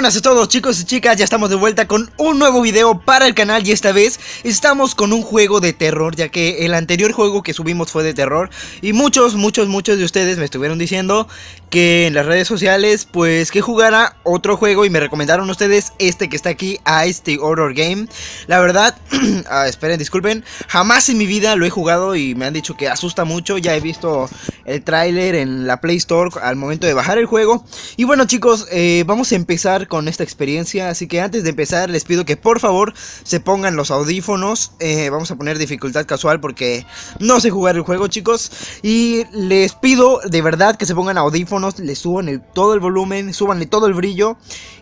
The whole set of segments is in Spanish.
buenas a todos chicos y chicas, ya estamos de vuelta con un nuevo video para el canal y esta vez estamos con un juego de terror ya que el anterior juego que subimos fue de terror y muchos, muchos, muchos de ustedes me estuvieron diciendo que en las redes sociales pues que jugara otro juego y me recomendaron ustedes este que está aquí, Ice The Horror Game la verdad, ah, esperen, disculpen, jamás en mi vida lo he jugado y me han dicho que asusta mucho, ya he visto el tráiler en la Play Store al momento de bajar el juego y bueno chicos, eh, vamos a empezar con esta experiencia. Así que antes de empezar les pido que por favor se pongan los audífonos. Eh, vamos a poner dificultad casual porque no sé jugar el juego chicos. Y les pido de verdad que se pongan audífonos, les suban todo el volumen, subanle todo el brillo.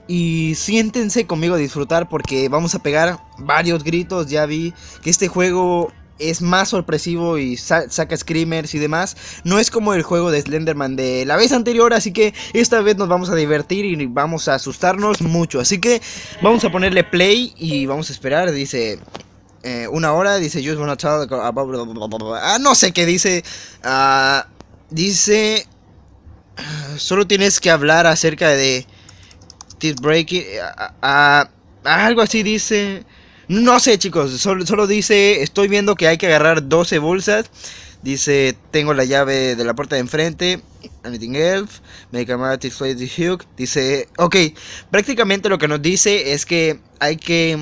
Y siéntense conmigo a disfrutar porque vamos a pegar varios gritos. Ya vi que este juego es más sorpresivo y saca screamers y demás. No es como el juego de Slenderman de la vez anterior, así que esta vez nos vamos a divertir y vamos a asustarnos mucho. Así que vamos a ponerle play y vamos a esperar, dice... Eh, una hora, dice Just Ah, no sé qué dice. Ah, dice... Ah, solo tienes que hablar acerca de... Teeth breaking... Ah, algo así dice... No sé, chicos, solo, dice, estoy viendo que hay que agarrar 12 bolsas. Dice, tengo la llave de la puerta de enfrente. Anything else? Make a display the Dice, ok, prácticamente lo que nos dice es que hay que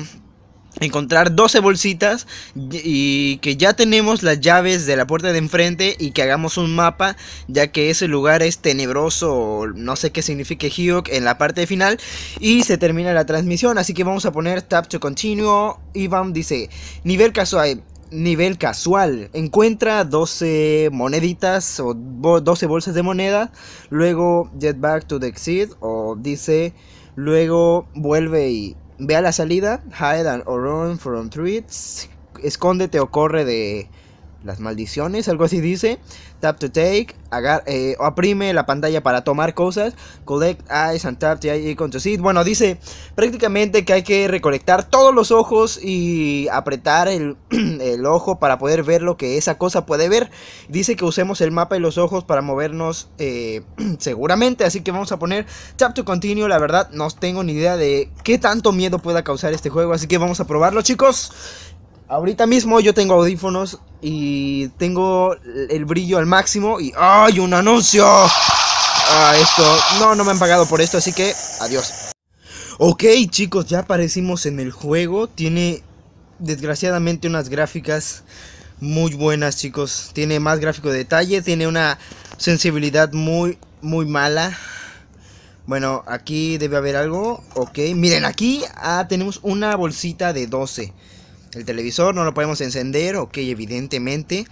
encontrar 12 bolsitas y que ya tenemos las llaves de la puerta de enfrente y que hagamos un mapa ya que ese lugar es tenebroso no sé qué signifique Hyuk en la parte final y se termina la transmisión así que vamos a poner tap to continue bam dice nivel casual nivel casual. Encuentra 12 moneditas o 12 bolsas de moneda. Luego, get back to the exit. O dice, luego vuelve y Ve a la salida, hide and or run from threats, escóndete o corre de, las maldiciones, algo así dice. Tap to take, agar, eh, o aprime la pantalla para tomar cosas. Collect eyes and tap to see. Bueno, dice prácticamente que hay que recolectar todos los ojos y apretar el, el ojo para poder ver lo que esa cosa puede ver. Dice que usemos el mapa y los ojos para movernos eh, seguramente. Así que vamos a poner tap to continue. La verdad, no tengo ni idea de qué tanto miedo pueda causar este juego. Así que vamos a probarlo, chicos. Ahorita mismo yo tengo audífonos y tengo el brillo al máximo y ¡ay, un anuncio! Ah, esto, no, no me han pagado por esto, así que adiós. Ok, chicos, ya aparecimos en el juego. Tiene, desgraciadamente, unas gráficas muy buenas, chicos. Tiene más gráfico de detalle, tiene una sensibilidad muy, muy mala. Bueno, aquí debe haber algo. Ok, miren, aquí ah, tenemos una bolsita de 12 el televisor, no lo podemos encender, ok, evidentemente.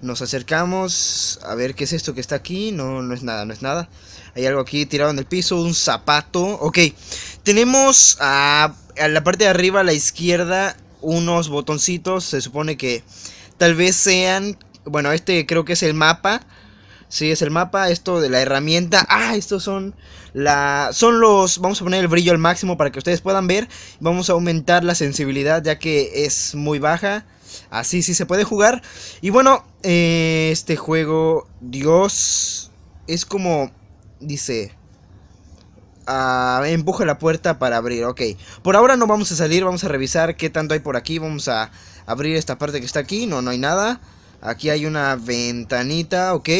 Nos acercamos a ver qué es esto que está aquí, no, no es nada, no es nada. Hay algo aquí tirado en el piso, un zapato, ok. Tenemos a, la parte de arriba a la izquierda unos botoncitos, se supone que tal vez sean, bueno, este creo que es el mapa si es el mapa, esto de la herramienta. Ah, estos son la son los vamos a poner el brillo al máximo para que ustedes puedan ver. Vamos a aumentar la sensibilidad ya que es muy baja. Así sí se puede jugar. Y bueno, eh, este juego, Dios, es como dice ah, empuja la puerta para abrir, ok. Por ahora no vamos a salir, vamos a revisar qué tanto hay por aquí. Vamos a abrir esta parte que está aquí, no, no hay nada. Aquí hay una ventanita, ok.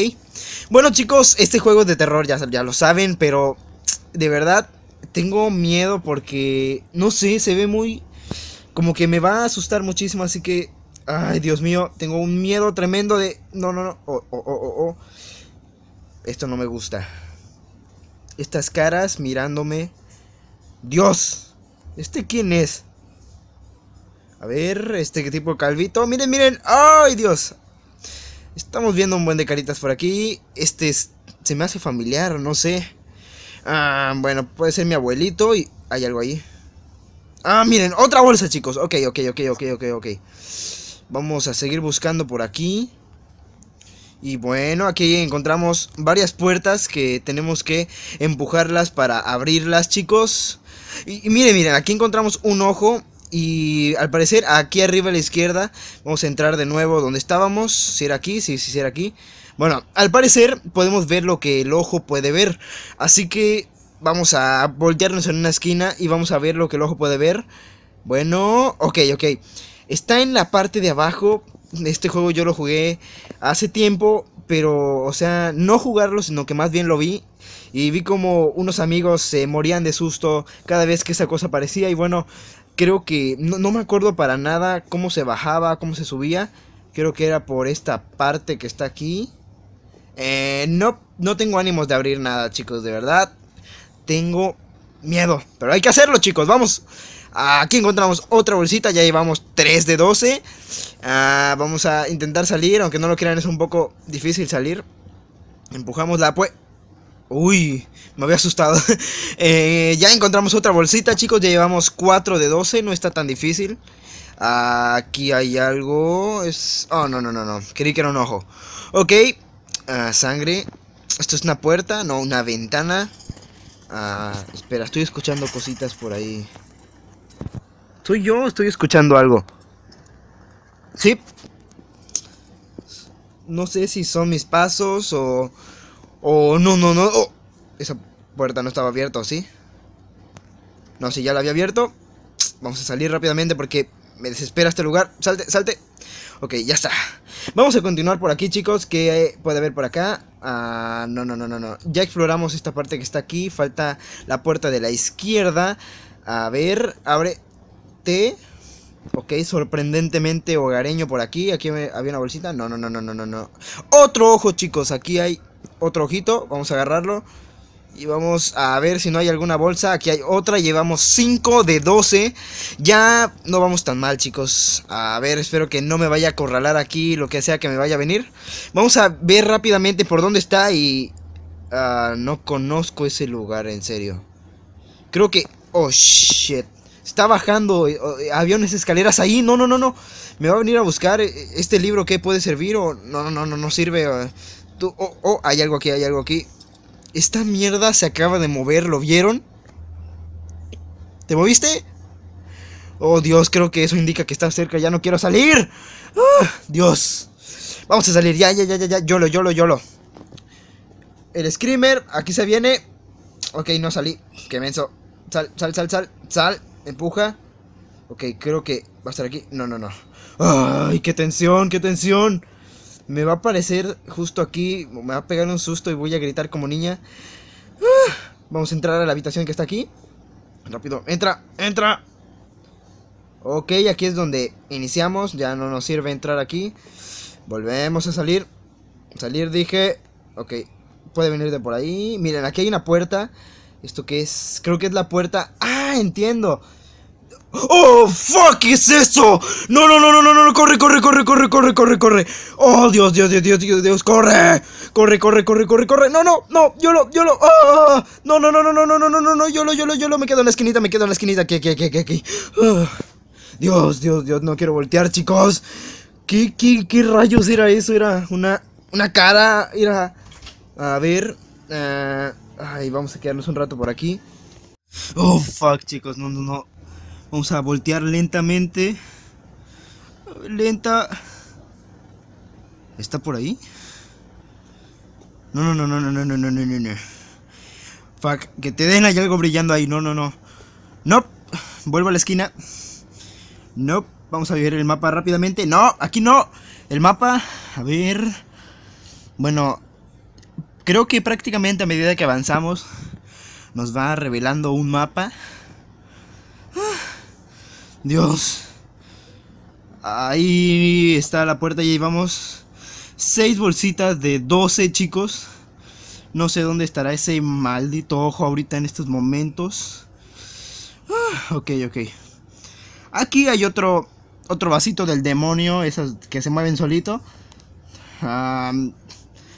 Bueno chicos, este juego es de terror, ya, ya lo saben, pero de verdad tengo miedo porque, no sé, se ve muy... Como que me va a asustar muchísimo, así que... Ay, Dios mío, tengo un miedo tremendo de... No, no, no. Esto no me gusta. Estas caras mirándome. Dios. ¿Este quién es? A ver, este tipo calvito. Miren, miren. ¡Ay, Dios! Estamos viendo un buen de caritas por aquí. Este se me hace familiar, no sé. Ah, bueno, puede ser mi abuelito y hay algo ahí. Ah, miren, otra bolsa, chicos. Ok, ok, ok, ok, ok, ok. Vamos a seguir buscando por aquí. Y bueno, aquí encontramos varias puertas que tenemos que empujarlas para abrirlas, chicos. y miren, miren, aquí encontramos un ojo y al parecer aquí arriba a la izquierda vamos a entrar de nuevo donde estábamos. Si era aquí, si, si era aquí. Bueno, al parecer podemos ver lo que el ojo puede ver. Así que vamos a voltearnos en una esquina y vamos a ver lo que el ojo puede ver. Bueno, ok, ok. Está en la parte de abajo. Este juego yo lo jugué hace tiempo, pero, o sea, no jugarlo, sino que más bien lo vi. Y vi como unos amigos se morían de susto cada vez que esa cosa aparecía. Y bueno, creo que no, me acuerdo para nada cómo se bajaba, cómo se subía. Creo que era por esta parte que está aquí. Eh, no, no tengo ánimos de abrir nada, chicos, de verdad. Tengo miedo, pero hay que hacerlo, chicos, vamos. Aquí encontramos otra bolsita, ya llevamos 3 de 12. Ah, vamos a intentar salir, aunque no lo crean, es un poco difícil salir. Empujamos la puerta. Uy, me había asustado. Eh, ya encontramos otra bolsita, chicos. Ya llevamos 4 de 12. No está tan difícil. Aquí hay algo. Es... Oh, no, no, no, no. Creí que era un ojo. Ok. Ah, sangre. Esto es una puerta, no, una ventana. Ah, espera, estoy escuchando cositas por ahí. ¿Soy yo estoy escuchando algo? Sí. No sé si son mis pasos o... Oh, no, no, no. Oh, esa puerta no estaba abierta, ¿sí? No, si ya la había abierto. Vamos a salir rápidamente porque me desespera este lugar. Salte, salte. Ok, ya está. Vamos a continuar por aquí, chicos. ¿Qué puede haber por acá? Ah, no, no, no, no, no. Ya exploramos esta parte que está aquí. Falta la puerta de la izquierda. A ver, abre T, Ok, sorprendentemente hogareño por aquí. Aquí había una bolsita. No, no, no, no, no, no. Otro ojo, chicos. Aquí hay otro ojito, vamos a agarrarlo. Y vamos a ver si no hay alguna bolsa. Aquí hay otra, llevamos 5 de 12. Ya no vamos tan mal, chicos. A ver, espero que no me vaya a corralar aquí, lo que sea que me vaya a venir. Vamos a ver rápidamente por dónde está y... Ah, no conozco ese lugar, en serio. Creo que... Oh, shit. Está bajando eh, oh, eh, aviones, escaleras ahí. No, no, no, no. Me va a venir a buscar eh, este libro que puede servir o... No, no, no, no, sirve. Ah. Tú, oh, oh, hay algo aquí, hay algo aquí. Esta mierda se acaba de mover, ¿lo vieron? ¿Te moviste? Oh, Dios, creo que eso indica que está cerca, ya no quiero salir. Ah, Dios. Vamos a salir, ya, ya, ya, ya, ya. Yolo, yolo, yolo. El screamer, aquí se viene. Ok, no salí. que menso. Sal, sal, sal, sal, sal. Empuja. Ok, creo que va a estar aquí. No, no, no. ¡Ay, qué tensión, qué tensión! me va a aparecer justo aquí, me va a pegar un susto y voy a gritar como niña. Ah, vamos a entrar a la habitación que está aquí. Rápido, entra, entra. Ok, aquí es donde iniciamos, ya no nos sirve entrar aquí. Volvemos a salir. Salir dije, ok, puede venir de por ahí. Miren, aquí hay una puerta. ¿Esto qué es? Creo que es la puerta. ¡Ah, entiendo! ¡Oh, fuck! ¿Qué es eso? ¡No, no, no, no, no, no! ¡Corre, corre, corre, corre, corre, corre, corre! ¡Oh, Dios, Dios, Dios, Dios, Dios, Dios! ¡Corre! ¡Corre, corre, corre, corre, corre! ¡No, no, no! ¡Yo lo, yo lo! no, no, no, no, no, no, no, no, no! ¡Yo lo, yo lo, yo lo! Me quedo en la esquinita, me quedo en la esquinita. Aquí, aquí, aquí, aquí, Dios, Dios, Dios, no quiero voltear, chicos. ¿Qué, qué, qué rayos era eso? Era una, una cara, era... A ver... Uh... ay, vamos a quedarnos un rato por aquí. Oh, fuck, chicos, no, no, no. Vamos a voltear lentamente. Lenta. ¿Está por ahí? No, no, no, no, no, no, no, no, no, no. Fuck, que te den hay algo brillando ahí. No, no, no. Nope. Vuelvo a la esquina. Nope. Vamos a ver el mapa rápidamente. No, aquí no. El mapa. A ver. Bueno. Creo que prácticamente a medida que avanzamos. Nos va revelando un mapa. Dios. Ahí está la puerta, ahí llevamos seis bolsitas de 12 chicos. No sé dónde estará ese maldito ojo ahorita en estos momentos. Ah, ok, ok. Aquí hay otro, otro vasito del demonio, esos que se mueven solito.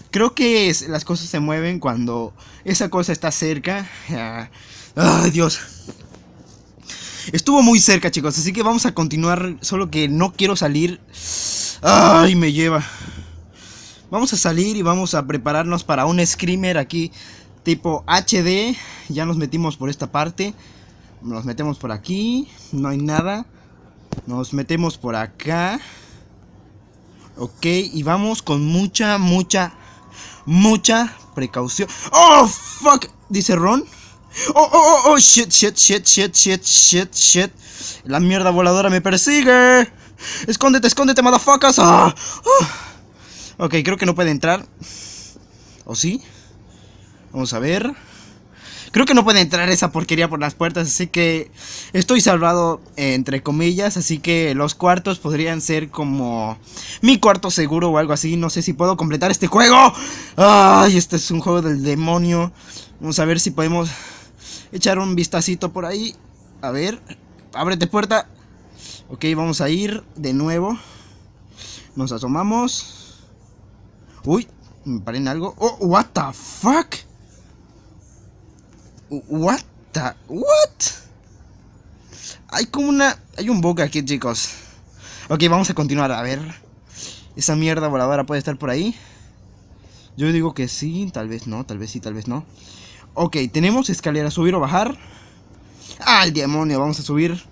creo que las cosas se mueven cuando esa cosa está cerca. Ah, ay Dios. Estuvo muy cerca, chicos, así que vamos a continuar. Solo que no quiero salir. Ay, me lleva. Vamos a salir y vamos a prepararnos para un screamer aquí tipo HD. Ya nos metimos por esta parte. Nos metemos por aquí. No hay nada. Nos metemos por acá. Ok, y vamos con mucha, mucha, mucha precaución. ¡Oh, fuck! Dice Ron. ¡Oh, oh, oh, oh! ¡Shit, shit, shit, shit, shit, shit, shit! ¡La mierda voladora me persigue! ¡Escóndete, escóndete, motherfuckers ah, ¡Ah! Ok, creo que no puede entrar. ¿O sí? Vamos a ver. Creo que no puede entrar esa porquería por las puertas, así que estoy salvado entre comillas, así que los cuartos podrían ser como mi cuarto seguro o algo así, no sé si puedo completar este juego. Ay, este es un juego del demonio. Vamos a ver si podemos echar un vistacito por ahí. A ver, ábrete puerta. Ok, vamos a ir de nuevo. Nos asomamos. Uy, me paré en algo. Oh, what the fuck. What the... What? Hay como una... Hay un bug aquí, chicos. Ok, vamos a continuar. A ver. Esa mierda voladora puede estar por ahí. Yo digo que sí, tal vez no, tal vez sí, tal vez no. Ok, tenemos escalera, subir o bajar. ¡Al demonio! Vamos a subir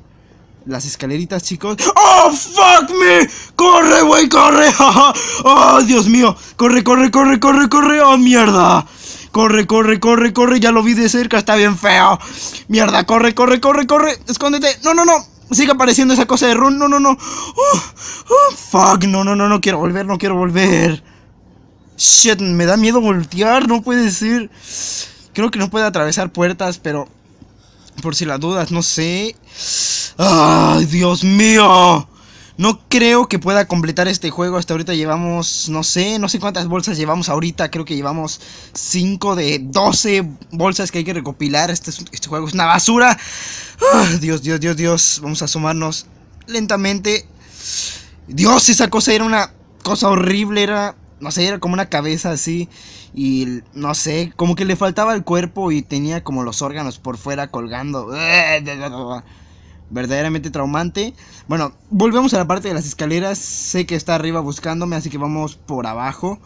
las escaleritas, chicos. ¡Oh, fuck me! ¡Corre, güey, corre! ¡Oh, Dios mío! ¡Corre, corre, corre, corre, corre! ¡Oh, mierda! Corre, corre, corre, corre, ya lo vi de cerca, está bien feo. Mierda, corre, corre, corre, corre, escóndete. No, no, no, sigue apareciendo esa cosa de run. No, no, no. oh, oh fuck, no, no, no, no quiero volver, no quiero volver. Shit, me da miedo voltear, no puede ser. Creo que no puede atravesar puertas, pero... Por si las dudas, no sé... ¡Ay, Dios mío! No creo que pueda completar este juego. Hasta ahorita llevamos, no sé, no sé cuántas bolsas llevamos ahorita. Creo que llevamos 5 de 12 bolsas que hay que recopilar. Este, este juego es una basura. Dios, Dios, Dios, Dios. Vamos a sumarnos lentamente. Dios, esa cosa era una cosa horrible. Era no sé, era como una cabeza así y no sé, como que le faltaba el cuerpo y tenía como los órganos por fuera colgando. Verdaderamente traumante. Bueno, volvemos a la parte de las escaleras. Sé que está arriba buscándome, así que vamos por abajo.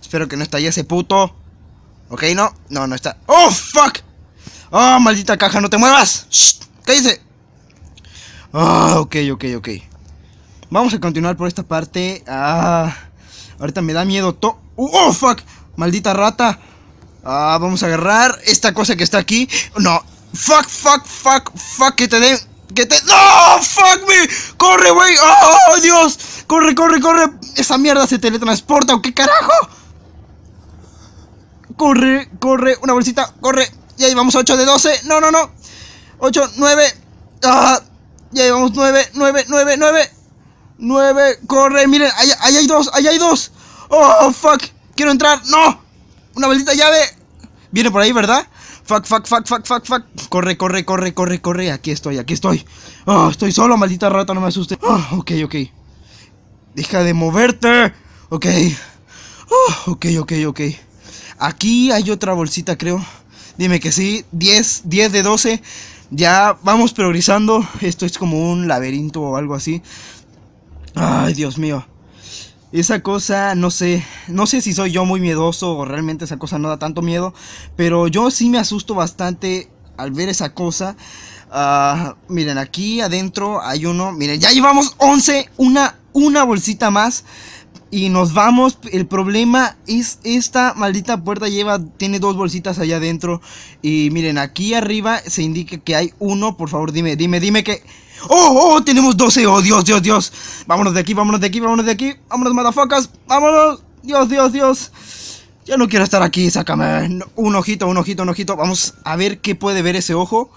Espero que no esté ahí ese puto. Ok, no, no, no está. ¡Oh, fuck! ¡Oh, maldita caja, no te muevas! ¡Shh! ¡Cállese! Ah, ok, ok, ok. Vamos a continuar por esta parte. Ah. Ahorita me da miedo to... ¡Oh, ¡Oh, fuck! ¡Maldita rata! Ah, vamos a agarrar esta cosa que está aquí. No. ¡Fuck, fuck, fuck, fuck! ¡Que te den... ¡Que ¡No! ¡Fuck me! ¡Corre, güey! ¡Oh, Dios! ¡Corre, corre, corre! ¡Esa mierda se teletransporta! ¿o qué carajo? ¡Corre, corre! Una bolsita, corre. Ya llevamos 8 de 12. No, no, no. 8, 9. Ah, ya llevamos 9, 9, 9, 9. 9, corre, miren, ¡Ahí hay dos, ¡Ahí hay dos. Oh, fuck, quiero entrar, no. Una maldita llave. Viene por ahí, ¿verdad? Fuck, fuck, fuck, fuck, fuck, fuck. Corre, corre, corre, corre, corre. Aquí estoy, aquí estoy. Oh, estoy solo, maldita rata, no me asuste. Oh, ok, ok. Deja de moverte. Ok. Oh, ok, ok, ok. Aquí hay otra bolsita, creo. Dime que sí. 10, 10 de 12. Ya vamos priorizando. Esto es como un laberinto o algo así. Ay, Dios mío. Esa cosa, no sé, no sé si soy yo muy miedoso o realmente esa cosa no da tanto miedo, pero yo sí me asusto bastante al ver esa cosa. Ah, miren, aquí adentro hay uno, miren, ya llevamos 11, una, una bolsita más y nos vamos. El problema es esta maldita puerta lleva, tiene dos bolsitas allá adentro y miren, aquí arriba se indica que hay uno, por favor dime, dime, dime que... ¡Oh, oh! Tenemos 12. ¡Oh, Dios, Dios, Dios! Vámonos de aquí, vámonos de aquí, vámonos de aquí. Vámonos, madafacas. Vámonos. Dios, Dios, Dios. Ya no quiero estar aquí, sácame. Un ojito, un ojito, un ojito. Vamos a ver qué puede ver ese ojo.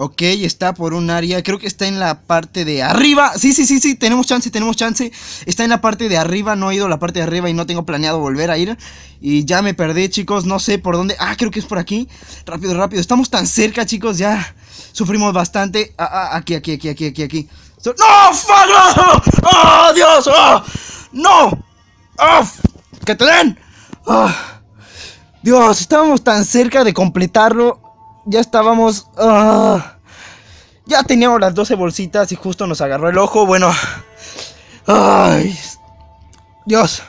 Ok, está por un área, creo que está en la parte de arriba. Sí, sí, sí, sí, tenemos chance, tenemos chance. Está en la parte de arriba, no he ido a la parte de arriba y no tengo planeado volver a ir. Y ya me perdí, chicos, no sé por dónde. Ah, creo que es por aquí. Rápido, rápido. Estamos tan cerca, chicos, ya sufrimos bastante. Ah, ah, aquí, aquí, aquí, aquí, aquí, aquí. ¡No! ¡Oh, Dios! ¡No! ¡Que te den! Dios, estábamos tan cerca de completarlo. Ya estábamos... Ya teníamos las 12 bolsitas y justo nos agarró el ojo. Bueno... ¡Ay! Dios.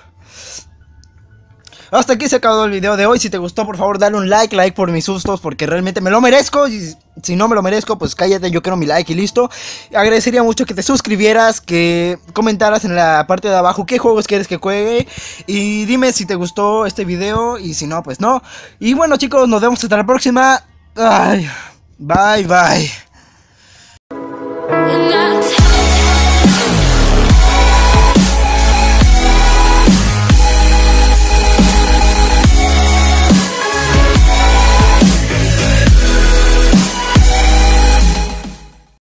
Hasta aquí se acabó el video de hoy. Si te gustó, por favor, dale un like, like por mis sustos, porque realmente me lo merezco. Y si no me lo merezco, pues cállate, yo quiero mi like y listo. Agradecería mucho que te suscribieras, que comentaras en la parte de abajo qué juegos quieres que juegue. Y dime si te gustó este video y si no, pues no. Y bueno, chicos, nos vemos hasta la próxima. Ay, bye, bye.